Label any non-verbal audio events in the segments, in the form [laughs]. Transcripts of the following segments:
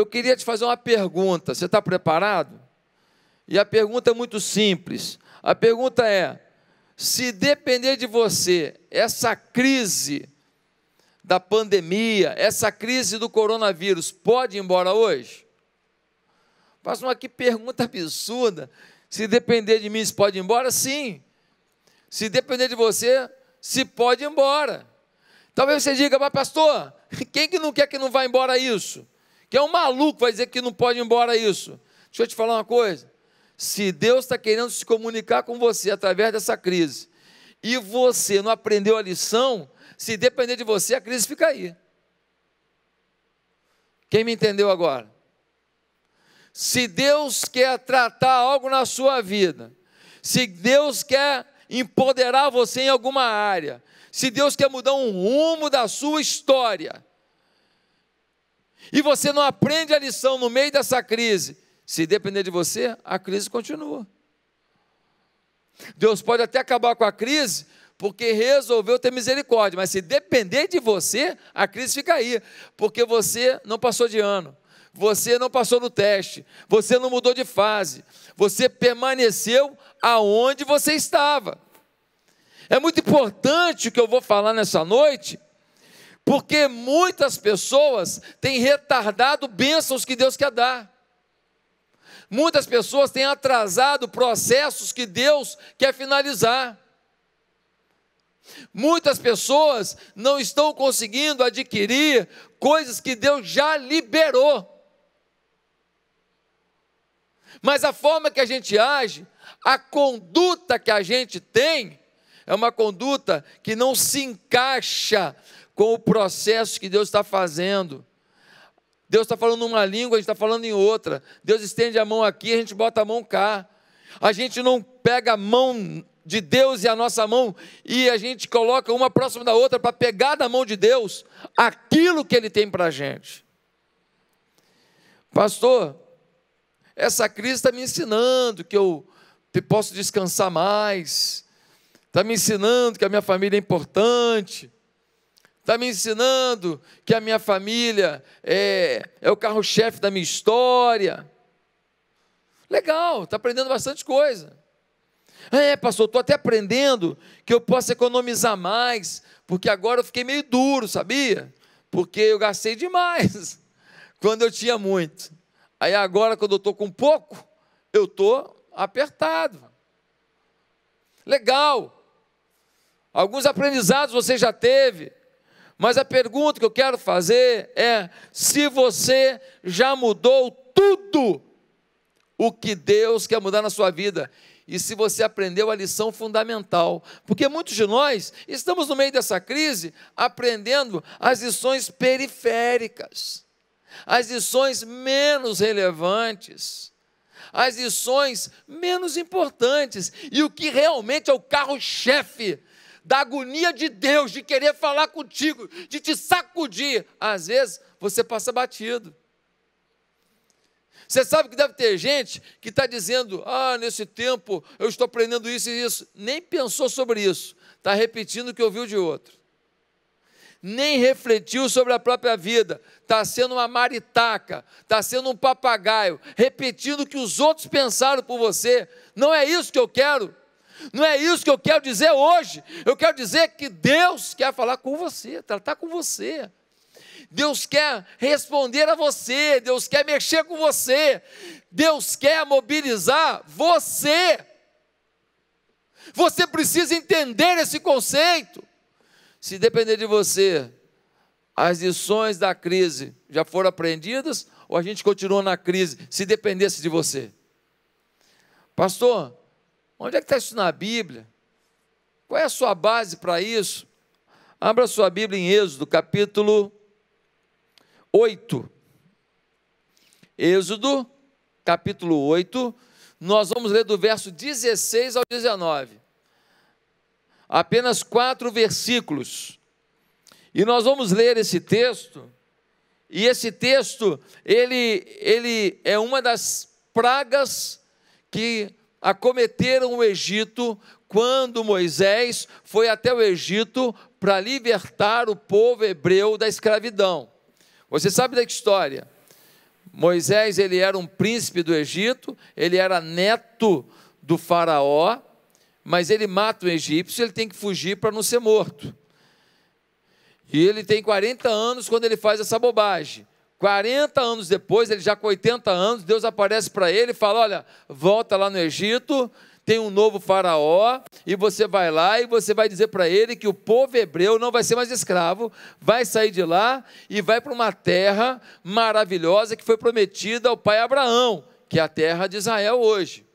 Eu queria te fazer uma pergunta. Você está preparado? E a pergunta é muito simples. A pergunta é: se depender de você, essa crise da pandemia, essa crise do coronavírus, pode ir embora hoje? Faça uma que pergunta absurda. Se depender de mim, se pode ir embora? Sim. Se depender de você, se pode ir embora. Talvez você diga, mas pastor, [laughs] quem que não quer que não vá embora isso? que é um maluco, vai dizer que não pode ir embora isso. Deixa eu te falar uma coisa. Se Deus está querendo se comunicar com você através dessa crise, e você não aprendeu a lição, se depender de você, a crise fica aí. Quem me entendeu agora? Se Deus quer tratar algo na sua vida, se Deus quer empoderar você em alguma área, se Deus quer mudar um rumo da sua história, e você não aprende a lição no meio dessa crise, se depender de você, a crise continua. Deus pode até acabar com a crise, porque resolveu ter misericórdia, mas se depender de você, a crise fica aí, porque você não passou de ano, você não passou no teste, você não mudou de fase, você permaneceu aonde você estava. É muito importante o que eu vou falar nessa noite, porque muitas pessoas têm retardado bênçãos que Deus quer dar. Muitas pessoas têm atrasado processos que Deus quer finalizar. Muitas pessoas não estão conseguindo adquirir coisas que Deus já liberou. Mas a forma que a gente age, a conduta que a gente tem, é uma conduta que não se encaixa com o processo que Deus está fazendo. Deus está falando uma língua, a gente está falando em outra. Deus estende a mão aqui, a gente bota a mão cá. A gente não pega a mão de Deus e a nossa mão e a gente coloca uma próxima da outra para pegar da mão de Deus aquilo que Ele tem para a gente. Pastor, essa crise está me ensinando que eu posso descansar mais, está me ensinando que a minha família é importante, está me ensinando que a minha família é, é o carro-chefe da minha história. Legal, está aprendendo bastante coisa. É, pastor, estou até aprendendo que eu posso economizar mais, porque agora eu fiquei meio duro, sabia? Porque eu gastei demais [laughs] quando eu tinha muito. Aí agora, quando eu estou com pouco, eu estou apertado. Legal. Alguns aprendizados você já teve. Mas a pergunta que eu quero fazer é: se você já mudou tudo o que Deus quer mudar na sua vida, e se você aprendeu a lição fundamental, porque muitos de nós estamos no meio dessa crise aprendendo as lições periféricas, as lições menos relevantes, as lições menos importantes, e o que realmente é o carro-chefe da agonia de Deus, de querer falar contigo, de te sacudir, às vezes você passa batido. Você sabe que deve ter gente que está dizendo: Ah, nesse tempo eu estou aprendendo isso e isso. Nem pensou sobre isso, está repetindo o que ouviu de outro. Nem refletiu sobre a própria vida, está sendo uma maritaca, está sendo um papagaio, repetindo o que os outros pensaram por você. Não é isso que eu quero, não é isso que eu quero dizer hoje. Eu quero dizer que Deus quer falar com você, tratar com você. Deus quer responder a você, Deus quer mexer com você, Deus quer mobilizar você. Você precisa entender esse conceito. Se depender de você, as lições da crise já foram aprendidas ou a gente continua na crise se dependesse de você? Pastor, Onde é que está isso na Bíblia? Qual é a sua base para isso? Abra sua Bíblia em Êxodo, capítulo 8. Êxodo, capítulo 8, nós vamos ler do verso 16 ao 19. Apenas quatro versículos. E nós vamos ler esse texto, e esse texto, ele, ele é uma das pragas que acometeram o Egito quando Moisés foi até o Egito para libertar o povo hebreu da escravidão. Você sabe da história? Moisés, ele era um príncipe do Egito, ele era neto do faraó, mas ele mata o egípcio, ele tem que fugir para não ser morto. E ele tem 40 anos quando ele faz essa bobagem. 40 anos depois, ele já com 80 anos, Deus aparece para ele e fala: Olha, volta lá no Egito, tem um novo faraó, e você vai lá e você vai dizer para ele que o povo hebreu não vai ser mais escravo, vai sair de lá e vai para uma terra maravilhosa que foi prometida ao pai Abraão, que é a terra de Israel hoje.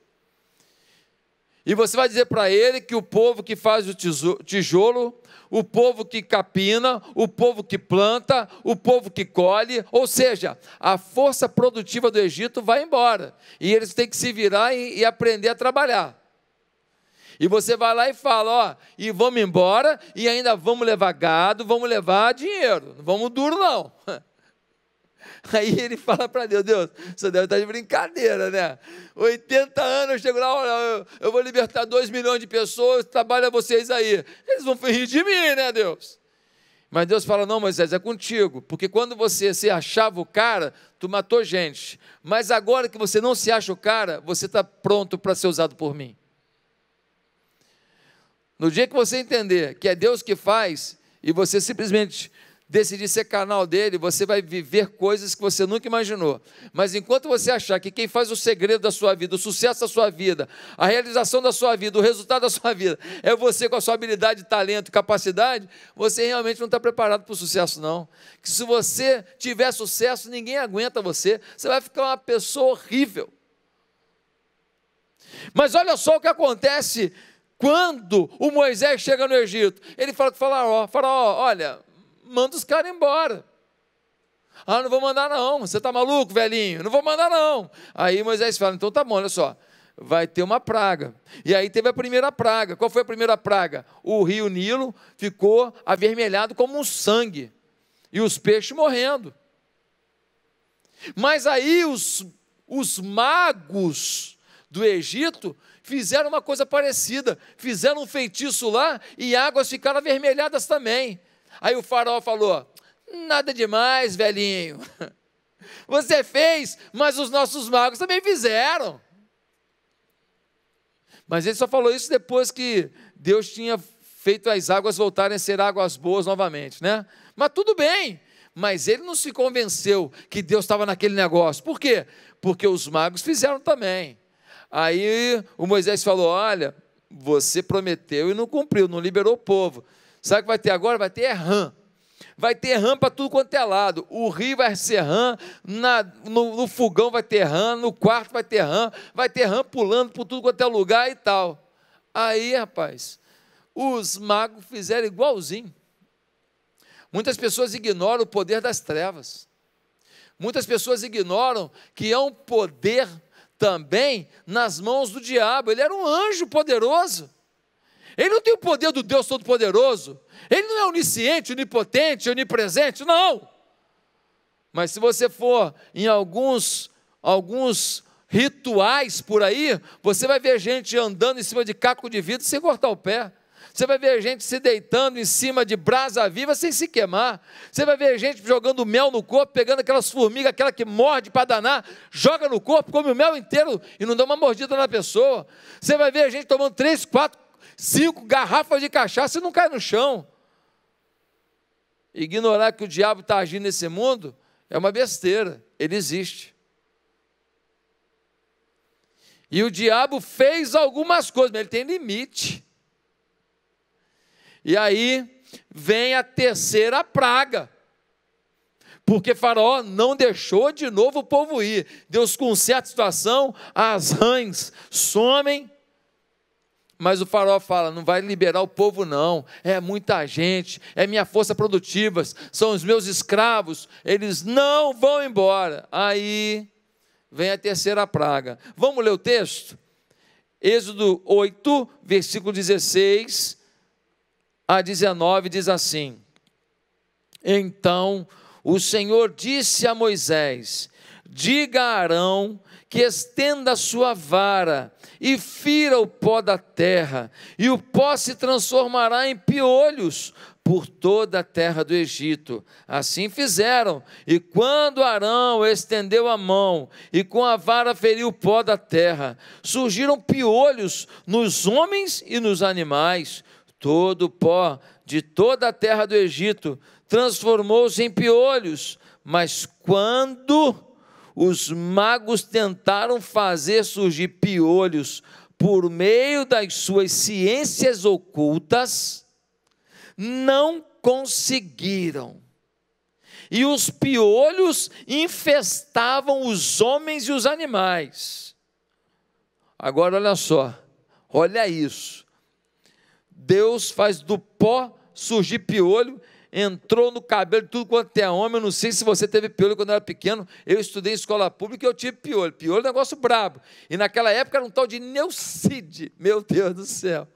E você vai dizer para ele que o povo que faz o tijolo, o povo que capina, o povo que planta, o povo que colhe, ou seja, a força produtiva do Egito vai embora. E eles têm que se virar e, e aprender a trabalhar. E você vai lá e fala, ó, e vamos embora, e ainda vamos levar gado, vamos levar dinheiro, não vamos duro não. [laughs] [laughs] Aí ele fala para Deus: Deus, você deve estar tá de brincadeira, né? 80 anos, eu chego lá, olha, eu, vou libertar 2 milhões de pessoas, trabalha vocês aí. Eles vão rir de mim, né, Deus? Mas Deus fala: Não, Moisés, é contigo, porque quando você se achava o cara, tu matou gente. Mas agora que você não se acha o cara, você está pronto para ser usado por mim. No dia que você entender que é Deus que faz, e você simplesmente decidir ser canal dele, você vai viver coisas que você nunca imaginou. Mas enquanto você achar que quem faz o segredo da sua vida, o sucesso da sua vida, a realização da sua vida, o resultado da sua vida, é você com a sua habilidade, talento, capacidade, você realmente não está preparado para o sucesso, não. Que se você tiver sucesso, ninguém aguenta você, você vai ficar uma pessoa horrível. Mas olha só o que acontece quando o Moisés chega no Egito. Ele fala com o Faraó: Faraó, olha, manda os caras embora. Ah, não vou mandar não, você está maluco, velhinho? Não vou mandar não. Aí Moisés fala, então tá bom, olha só, vai ter uma praga. E aí teve a primeira praga. Qual foi a primeira praga? O rio Nilo ficou avermelhado como um sangue. E os peixes morrendo. Mas aí os, os magos do Egito fizeram uma coisa parecida. Fizeram um feitiço lá e águas ficaram avermelhadas também. Aí o faraó falou: Nada demais, velhinho. [laughs] Você fez, mas os nossos magos também fizeram. Mas ele só falou isso depois que Deus tinha feito as águas voltarem a ser águas boas novamente, né? Mas tudo bem. Mas ele não se convenceu que Deus estava naquele negócio. Por quê? Porque os magos fizeram também. Aí o Moisés falou: Olha, você prometeu e não cumpriu, não liberou o povo. Sabe o que vai ter agora? Vai ter RAM. Vai ter RAM para tudo quanto é lado. O rio vai ser RAM, na, no, no fogão vai ter RAM, no quarto vai ter RAM, vai ter RAM pulando por tudo quanto é lugar e tal. Aí, rapaz, os magos fizeram igualzinho. Muitas pessoas ignoram o poder das trevas. Muitas pessoas ignoram que é um poder também nas mãos do diabo. Ele era um anjo poderoso. Ele não tem o poder do Deus Todo-Poderoso. Ele não é onisciente, onipotente, onipresente, não. Mas se você for em alguns, alguns rituais por aí, você vai ver gente andando em cima de caco de vidro sem cortar o pé. Você vai ver gente se deitando em cima de brasa viva sem se queimar. Você vai ver gente jogando mel no corpo, pegando aquelas formigas, aquela que morde para danar, joga no corpo, come o mel inteiro e não dá uma mordida na pessoa. Você vai ver gente tomando três, quatro cinco garrafas de cachaça e não cai no chão. Ignorar que o diabo está agindo nesse mundo é uma besteira, ele existe. E o diabo fez algumas coisas, mas ele tem limite. E aí vem a terceira praga porque Faraó não deixou de novo o povo ir. Deus conserta a situação, as rãs somem, mas o farol fala: não vai liberar o povo, não. É muita gente, é minha força produtiva, são os meus escravos, eles não vão embora. Aí vem a terceira praga. Vamos ler o texto? Êxodo 8, versículo 16 a 19 diz assim: Então o Senhor disse a Moisés: Diga a Arão que estenda a sua vara e fira o pó da terra, e o pó se transformará em piolhos por toda a terra do Egito. Assim fizeram. E quando Arão estendeu a mão e com a vara feriu o pó da terra, surgiram piolhos nos homens e nos animais. Todo o pó de toda a terra do Egito transformou-se em piolhos. Mas quando os magos tentaram fazer surgir piolhos por meio das suas ciências ocultas, não conseguiram. E os piolhos infestavam os homens e os animais. Agora olha só, olha isso. Deus faz do pó surgir piolho entrou no cabelo tudo quanto é homem. Eu não sei se você teve piolho quando era pequeno. Eu estudei em escola pública e eu tive piolho. Piolho é um negócio brabo. E naquela época era um tal de Neucide. Meu Deus do céu.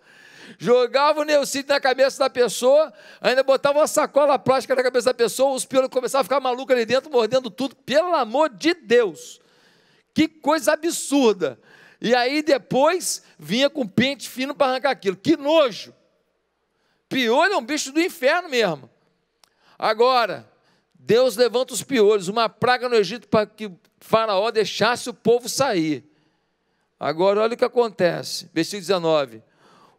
Jogava o Neucide na cabeça da pessoa, ainda botava uma sacola plástica na cabeça da pessoa, os piolhos começavam a ficar malucos ali dentro, mordendo tudo. Pelo amor de Deus! Que coisa absurda! E aí depois vinha com pente fino para arrancar aquilo. Que nojo! Piolho é um bicho do inferno mesmo. Agora, Deus levanta os piores, uma praga no Egito para que Faraó deixasse o povo sair. Agora, olha o que acontece, versículo 19: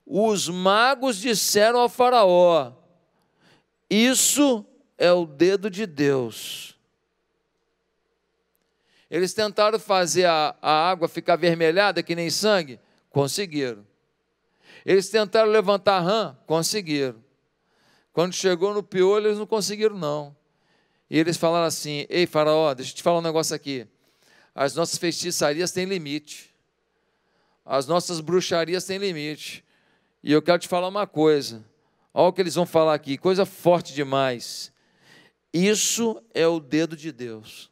Os magos disseram ao Faraó: Isso é o dedo de Deus. Eles tentaram fazer a, a água ficar vermelhada que nem sangue? Conseguiram. Eles tentaram levantar a rã? Conseguiram. Quando chegou no piolho, eles não conseguiram, não. E eles falaram assim: Ei, Faraó, deixa eu te falar um negócio aqui. As nossas feitiçarias têm limite. As nossas bruxarias têm limite. E eu quero te falar uma coisa. Olha o que eles vão falar aqui, coisa forte demais. Isso é o dedo de Deus.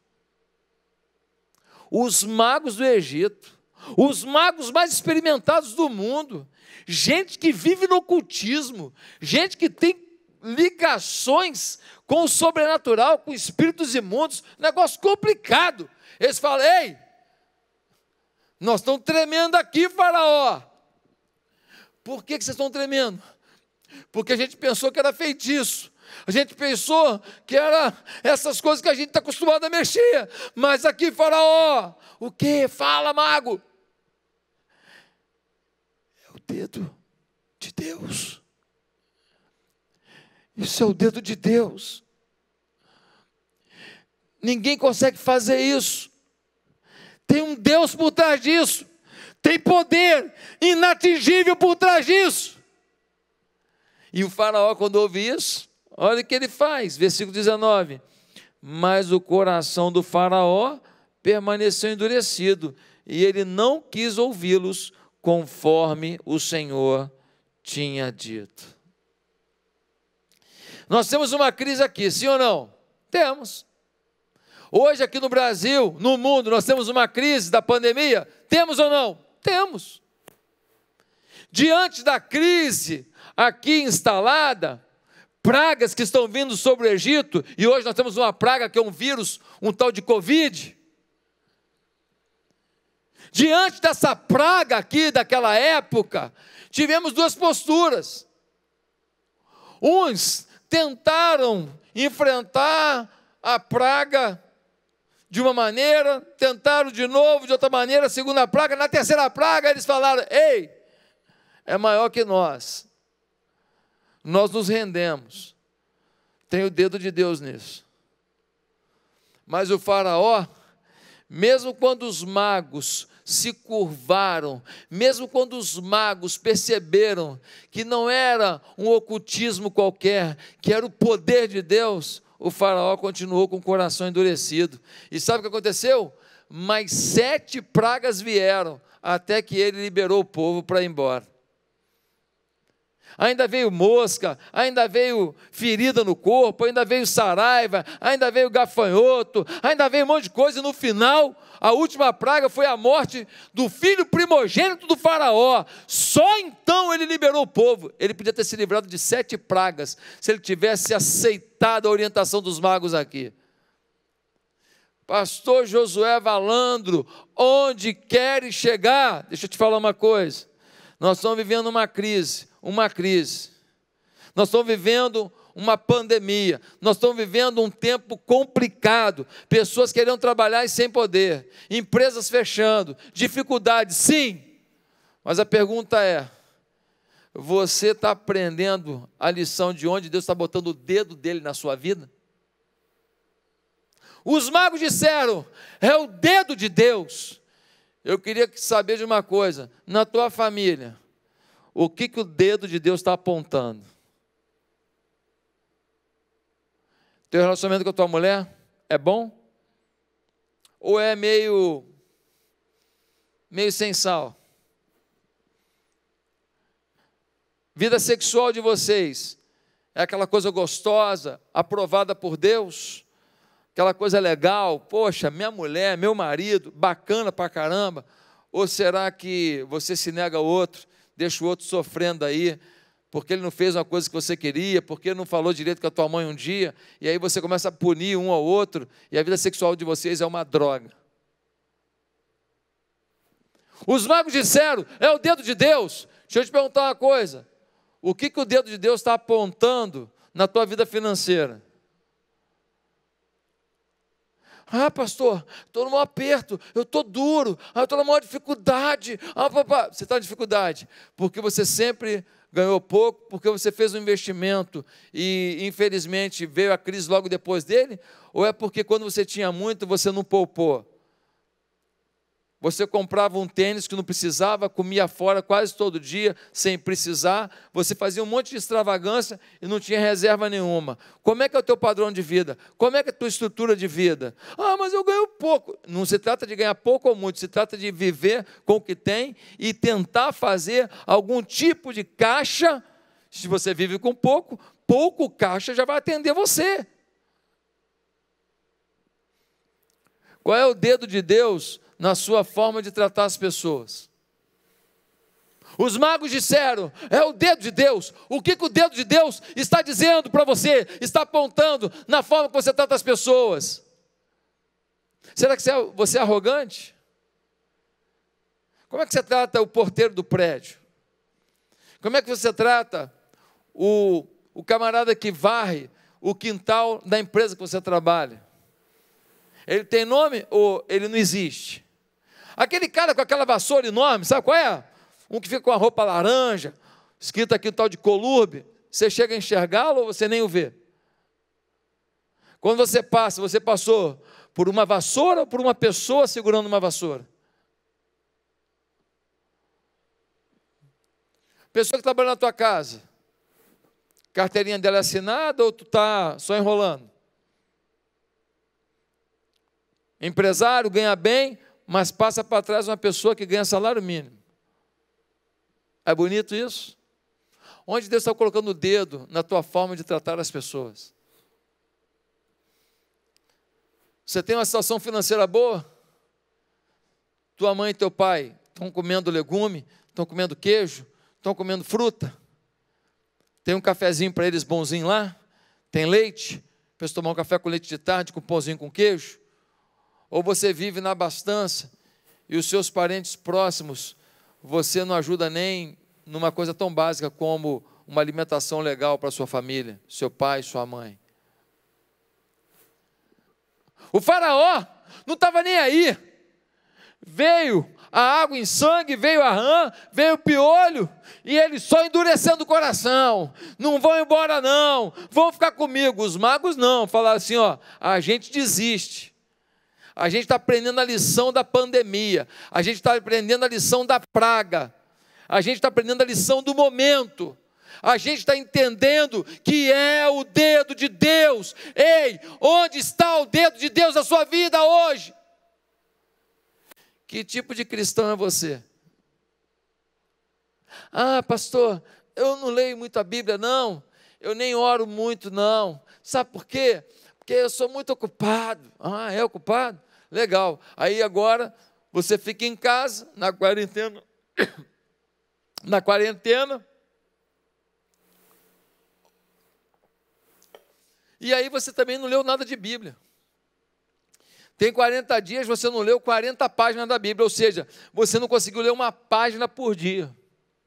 Os magos do Egito, os magos mais experimentados do mundo, gente que vive no ocultismo, gente que tem ligações com o sobrenatural, com espíritos imundos, negócio complicado. Eles falam: ei, nós estamos tremendo aqui, Faraó. Por que, que vocês estão tremendo? Porque a gente pensou que era feitiço. A gente pensou que era essas coisas que a gente está acostumado a mexer. Mas aqui, Faraó, o que? Fala, mago. É o dedo de Deus. Isso é o dedo de Deus. Ninguém consegue fazer isso. Tem um Deus por trás disso. Tem poder inatingível por trás disso. E o Faraó, quando ouve isso, olha o que ele faz. Versículo 19: Mas o coração do Faraó permaneceu endurecido, e ele não quis ouvi-los, conforme o Senhor tinha dito. Nós temos uma crise aqui, sim ou não? Temos. Hoje, aqui no Brasil, no mundo, nós temos uma crise da pandemia? Temos ou não? Temos. Diante da crise aqui instalada, pragas que estão vindo sobre o Egito, e hoje nós temos uma praga que é um vírus, um tal de Covid. Diante dessa praga aqui daquela época, tivemos duas posturas. Uns tentaram enfrentar a praga de uma maneira, tentaram de novo de outra maneira, segunda praga, na terceira praga eles falaram: "Ei, é maior que nós". Nós nos rendemos. Tem o dedo de Deus nisso. Mas o faraó, mesmo quando os magos se curvaram, mesmo quando os magos perceberam que não era um ocultismo qualquer, que era o poder de Deus, o Faraó continuou com o coração endurecido. E sabe o que aconteceu? Mais sete pragas vieram até que ele liberou o povo para ir embora ainda veio mosca, ainda veio ferida no corpo, ainda veio saraiva, ainda veio gafanhoto, ainda veio um monte de coisa, e no final, a última praga foi a morte do filho primogênito do Faraó. Só então ele liberou o povo. Ele podia ter se livrado de sete pragas, se ele tivesse aceitado a orientação dos magos aqui. Pastor Josué Valandro, onde queres chegar? Deixa eu te falar uma coisa. Nós estamos vivendo uma crise uma crise, nós estamos vivendo uma pandemia, nós estamos vivendo um tempo complicado, pessoas querendo trabalhar e sem poder, empresas fechando, dificuldades, sim, mas a pergunta é: você está aprendendo a lição de onde Deus está botando o dedo dele na sua vida? Os magos disseram: é o dedo de Deus. Eu queria saber de uma coisa: na tua família, o que, que o dedo de Deus está apontando? Teu relacionamento com a tua mulher é bom? Ou é meio, meio sem sal? Vida sexual de vocês é aquela coisa gostosa, aprovada por Deus? Aquela coisa legal, poxa, minha mulher, meu marido, bacana pra caramba. Ou será que você se nega a outro deixa o outro sofrendo aí, porque ele não fez uma coisa que você queria, porque ele não falou direito com a tua mãe um dia, e aí você começa a punir um ao outro, e a vida sexual de vocês é uma droga. Os magos disseram: é o dedo de Deus. Deixa eu te perguntar uma coisa: o que, que o dedo de Deus está apontando na tua vida financeira? Ah, pastor, estou num aperto, eu estou duro, ah, eu estou numa dificuldade. Ah, papá, você está em dificuldade, porque você sempre ganhou pouco, porque você fez um investimento e, infelizmente, veio a crise logo depois dele? Ou é porque quando você tinha muito, você não poupou? Você comprava um tênis que não precisava, comia fora quase todo dia, sem precisar. Você fazia um monte de extravagância e não tinha reserva nenhuma. Como é que é o teu padrão de vida? Como é que é a tua estrutura de vida? Ah, mas eu ganho pouco. Não se trata de ganhar pouco ou muito, se trata de viver com o que tem e tentar fazer algum tipo de caixa. Se você vive com pouco, pouco caixa já vai atender você. Qual é o dedo de Deus? na sua forma de tratar as pessoas. Os magos disseram: é o dedo de Deus. O que, que o dedo de Deus está dizendo para você? Está apontando na forma que você trata as pessoas. Será que você é, é arrogante? Como é que você trata o porteiro do prédio? Como é que você trata o, o camarada que varre o quintal da empresa que você trabalha? Ele tem nome ou ele não existe? Aquele cara com aquela vassoura enorme, sabe qual é? Um que fica com a roupa laranja, escrito aqui o tal de Colurbe. Você chega a enxergá-lo ou você nem o vê? Quando você passa, você passou por uma vassoura ou por uma pessoa segurando uma vassoura? Pessoa que trabalha na tua casa, carteirinha dela é assinada ou tu está só enrolando? Empresário ganha bem, mas passa para trás uma pessoa que ganha salário mínimo. É bonito isso? Onde Deus está colocando o dedo na tua forma de tratar as pessoas? Você tem uma situação financeira boa? Tua mãe e teu pai estão comendo legume, estão comendo queijo, estão comendo fruta. Tem um cafezinho para eles bonzinho lá? Tem leite? Para tomar um café com leite de tarde, com pãozinho com queijo? Ou você vive na abastança e os seus parentes próximos você não ajuda nem numa coisa tão básica como uma alimentação legal para sua família, seu pai, sua mãe. O faraó não estava nem aí. Veio a água em sangue, veio a rã, veio o piolho, e ele só endurecendo o coração. Não vão embora, não, vão ficar comigo. Os magos não, falaram assim: ó, a gente desiste. A gente está aprendendo a lição da pandemia, a gente está aprendendo a lição da praga, a gente está aprendendo a lição do momento. A gente está entendendo que é o dedo de Deus. Ei, onde está o dedo de Deus na sua vida hoje? Que tipo de cristão é você? Ah, pastor, eu não leio muito a Bíblia, não. Eu nem oro muito, não. Sabe por quê? Porque eu sou muito ocupado. Ah, é ocupado? Legal. Aí agora você fica em casa, na quarentena. [coughs] Na quarentena. E aí você também não leu nada de Bíblia. Tem 40 dias, você não leu 40 páginas da Bíblia, ou seja, você não conseguiu ler uma página por dia.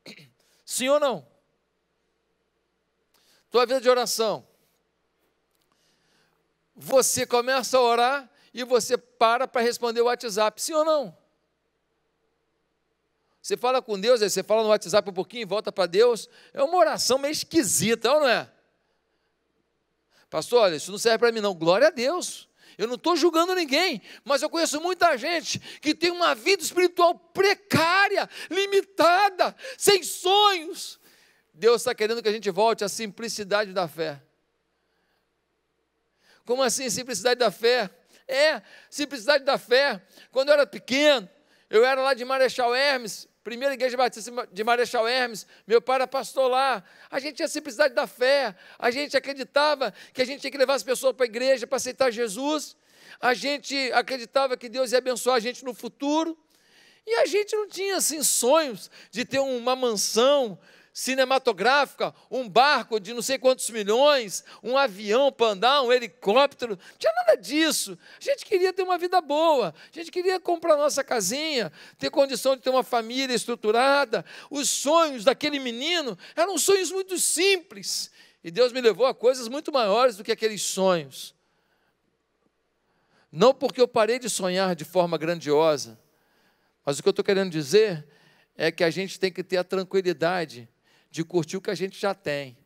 [coughs] Sim ou não? Tua vida de oração. Você começa a orar, e você para para responder o WhatsApp, sim ou não? Você fala com Deus, aí você fala no WhatsApp um pouquinho, volta para Deus. É uma oração meio esquisita, não é? Pastor, olha, isso não serve para mim, não. Glória a Deus. Eu não estou julgando ninguém, mas eu conheço muita gente que tem uma vida espiritual precária, limitada, sem sonhos. Deus está querendo que a gente volte à simplicidade da fé. Como assim simplicidade da fé? É, simplicidade da fé. Quando eu era pequeno, eu era lá de Marechal Hermes, primeira igreja batista de Marechal Hermes, meu pai era pastor lá. A gente tinha simplicidade da fé, a gente acreditava que a gente tinha que levar as pessoas para a igreja para aceitar Jesus, a gente acreditava que Deus ia abençoar a gente no futuro, e a gente não tinha assim sonhos de ter uma mansão, cinematográfica, um barco de não sei quantos milhões, um avião para andar, um helicóptero, não tinha nada disso. A gente queria ter uma vida boa, a gente queria comprar nossa casinha, ter condição de ter uma família estruturada. Os sonhos daquele menino eram sonhos muito simples. E Deus me levou a coisas muito maiores do que aqueles sonhos. Não porque eu parei de sonhar de forma grandiosa, mas o que eu estou querendo dizer é que a gente tem que ter a tranquilidade de curtir o que a gente já tem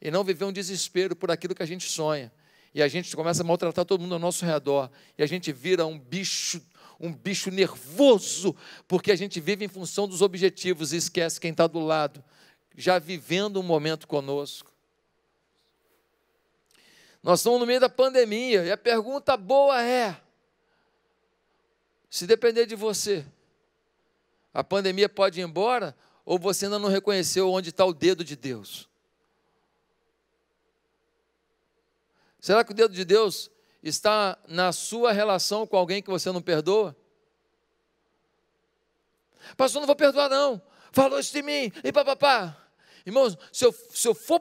e não viver um desespero por aquilo que a gente sonha. E a gente começa a maltratar todo mundo ao nosso redor e a gente vira um bicho, um bicho nervoso, porque a gente vive em função dos objetivos e esquece quem está do lado, já vivendo um momento conosco. Nós estamos no meio da pandemia e a pergunta boa é: se depender de você, a pandemia pode ir embora ou você ainda não reconheceu onde está o dedo de Deus? Será que o dedo de Deus está na sua relação com alguém que você não perdoa? Pastor, não vou perdoar, não. Falou isso de mim, e papapá. Irmãos, se eu, se eu for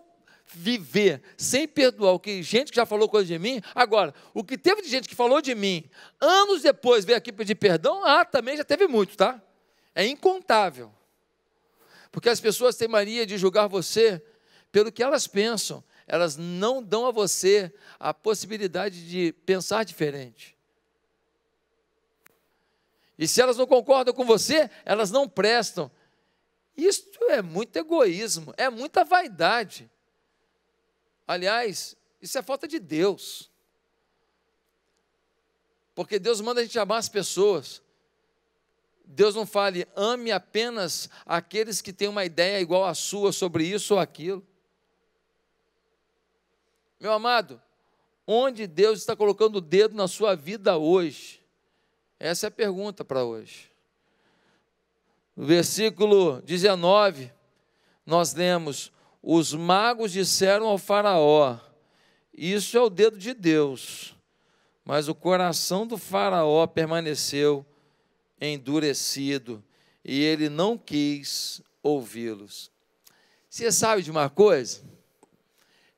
viver sem perdoar o que gente que já falou coisa de mim, agora, o que teve de gente que falou de mim, anos depois veio aqui pedir perdão, ah, também já teve muito, tá? É incontável. Porque as pessoas têm mania de julgar você pelo que elas pensam. Elas não dão a você a possibilidade de pensar diferente. E se elas não concordam com você, elas não prestam. Isto é muito egoísmo, é muita vaidade. Aliás, isso é falta de Deus. Porque Deus manda a gente amar as pessoas. Deus não fale, ame apenas aqueles que têm uma ideia igual à sua sobre isso ou aquilo. Meu amado, onde Deus está colocando o dedo na sua vida hoje? Essa é a pergunta para hoje. No versículo 19, nós lemos: Os magos disseram ao Faraó: Isso é o dedo de Deus. Mas o coração do Faraó permaneceu endurecido e ele não quis ouvi-los. Você sabe de uma coisa?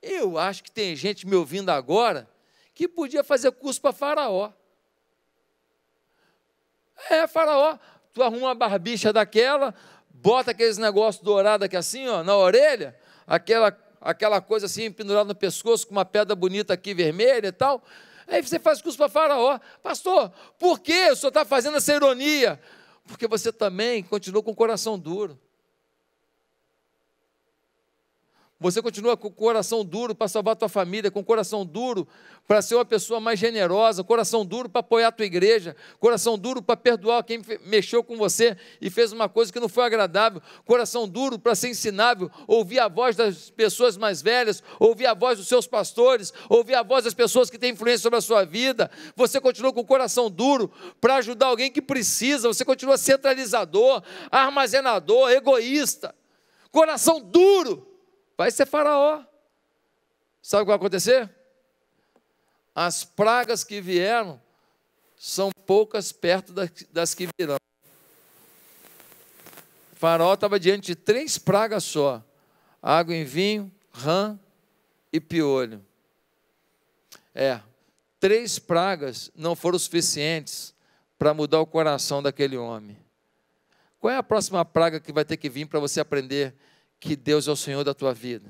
Eu acho que tem gente me ouvindo agora que podia fazer curso para Faraó. É, Faraó, tu arruma uma barbicha daquela, bota aqueles negócios dourados aqui assim, ó, na orelha, aquela, aquela coisa assim pendurada no pescoço, com uma pedra bonita aqui vermelha e tal Aí você faz curso para Faraó. Pastor, por que o senhor está fazendo essa ironia? Porque você também continuou com o coração duro. Você continua com o coração duro para salvar a tua família, com o coração duro para ser uma pessoa mais generosa, coração duro para apoiar a tua igreja, coração duro para perdoar quem mexeu com você e fez uma coisa que não foi agradável, coração duro para ser ensinável, ouvir a voz das pessoas mais velhas, ouvir a voz dos seus pastores, ouvir a voz das pessoas que têm influência sobre a sua vida. Você continua com o coração duro para ajudar alguém que precisa, você continua centralizador, armazenador, egoísta, coração duro Vai ser Faraó. Sabe o que vai acontecer? As pragas que vieram são poucas perto das que virão. Faraó estava diante de três pragas só: água em vinho, rã e piolho. É, três pragas não foram suficientes para mudar o coração daquele homem. Qual é a próxima praga que vai ter que vir para você aprender que Deus é o Senhor da tua vida.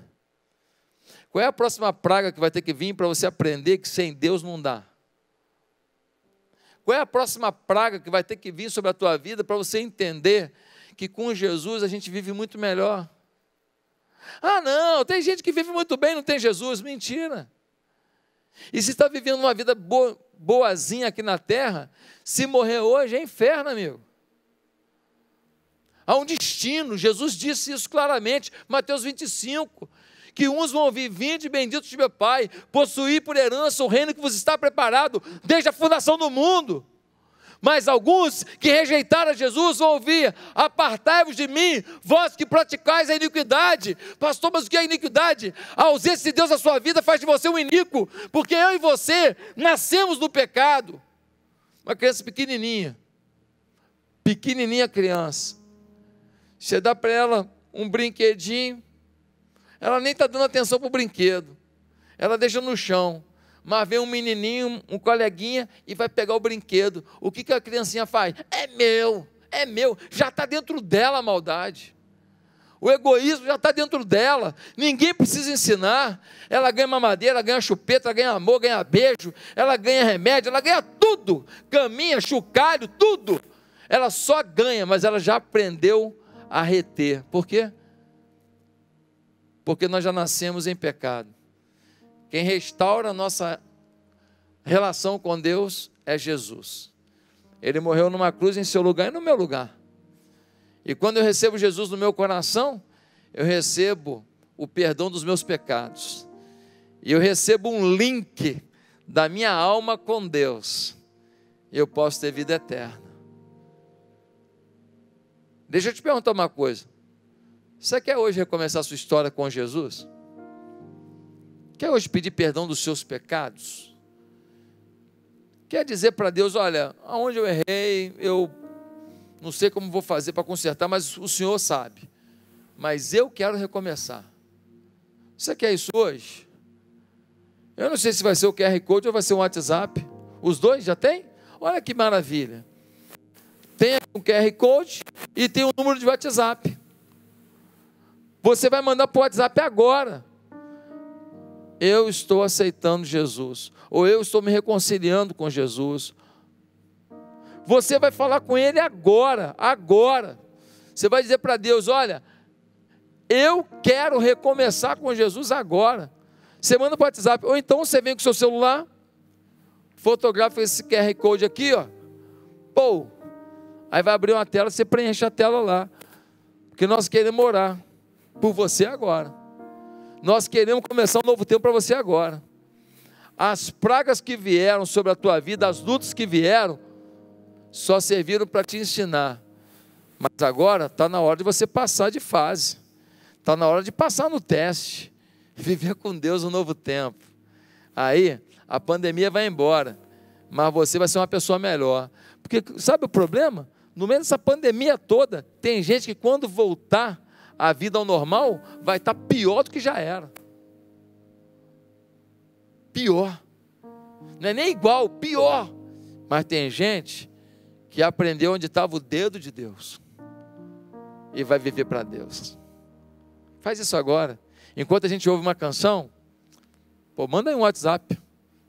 Qual é a próxima praga que vai ter que vir para você aprender que sem Deus não dá? Qual é a próxima praga que vai ter que vir sobre a tua vida para você entender que com Jesus a gente vive muito melhor? Ah, não, tem gente que vive muito bem, não tem Jesus. Mentira. E se está vivendo uma vida boazinha aqui na terra, se morrer hoje é inferno, amigo. Há um destino, Jesus disse isso claramente, Mateus 25 que uns vão ouvir: Vinde, bendito de meu Pai, possuir por herança o reino que vos está preparado desde a fundação do mundo. Mas alguns que rejeitaram Jesus vão ouvir: Apartai-vos de mim, vós que praticais a iniquidade. Pastor, mas o que é iniquidade? A ausência de Deus na sua vida faz de você um iníquo, porque eu e você nascemos no pecado. Uma criança pequenininha, pequenininha criança, você dá para ela um brinquedinho, ela nem está dando atenção para o brinquedo, ela deixa no chão. Mas vem um menininho, um coleguinha e vai pegar o brinquedo. O que, que a criancinha faz? É meu, é meu. Já está dentro dela a maldade. O egoísmo já está dentro dela. Ninguém precisa ensinar. Ela ganha mamadeira, ela ganha chupeta, ganha amor, ganha beijo, ela ganha remédio, ela ganha tudo. Caminha, chucalho, tudo. Ela só ganha, mas ela já aprendeu a reter. Por quê? Porque nós já nascemos em pecado. Quem restaura a nossa relação com Deus é Jesus. Ele morreu numa cruz em seu lugar e no meu lugar. E quando eu recebo Jesus no meu coração, eu recebo o perdão dos meus pecados. E eu recebo um link da minha alma com Deus. Eu posso ter vida eterna. Deixa eu te perguntar uma coisa. Você quer hoje recomeçar a sua história com Jesus? Quer hoje pedir perdão dos seus pecados? Quer dizer para Deus: olha, aonde eu errei, eu não sei como vou fazer para consertar, mas o Senhor sabe. Mas eu quero recomeçar. Você quer isso hoje? Eu não sei se vai ser o QR Code ou vai ser o WhatsApp. Os dois já tem? Olha que maravilha um QR Code e tem um número de WhatsApp. Você vai mandar para o WhatsApp agora. Eu estou aceitando Jesus. Ou eu estou me reconciliando com Jesus. Você vai falar com Ele agora, agora. Você vai dizer para Deus: olha, eu quero recomeçar com Jesus agora. Você manda para o WhatsApp, ou então você vem com o seu celular, fotografa esse QR Code aqui, ó. Pô, Aí vai abrir uma tela, você preenche a tela lá. Porque nós queremos orar por você agora. Nós queremos começar um novo tempo para você agora. As pragas que vieram sobre a tua vida, as lutas que vieram, só serviram para te ensinar. Mas agora está na hora de você passar de fase. Está na hora de passar no teste. [laughs] Viver com Deus um novo tempo. Aí a pandemia vai embora. Mas você vai ser uma pessoa melhor. Porque sabe o problema? no meio dessa pandemia toda, tem gente que quando voltar à vida ao normal, vai estar pior do que já era. Pior. Não é nem igual, pior. Mas tem gente que aprendeu onde estava o dedo de Deus e vai viver para Deus. Faz isso agora. Enquanto a gente ouve uma canção, pô, manda aí um WhatsApp,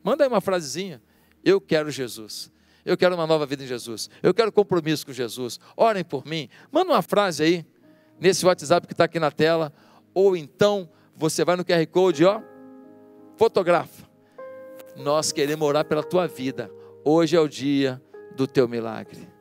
manda aí uma frasezinha. Eu quero Jesus. Eu quero uma nova vida em Jesus. Eu quero compromisso com Jesus. Orem por mim. Manda uma frase aí, nesse WhatsApp que está aqui na tela. Ou então você vai no QR Code, ó, fotografa. Nós queremos orar pela tua vida. Hoje é o dia do teu milagre.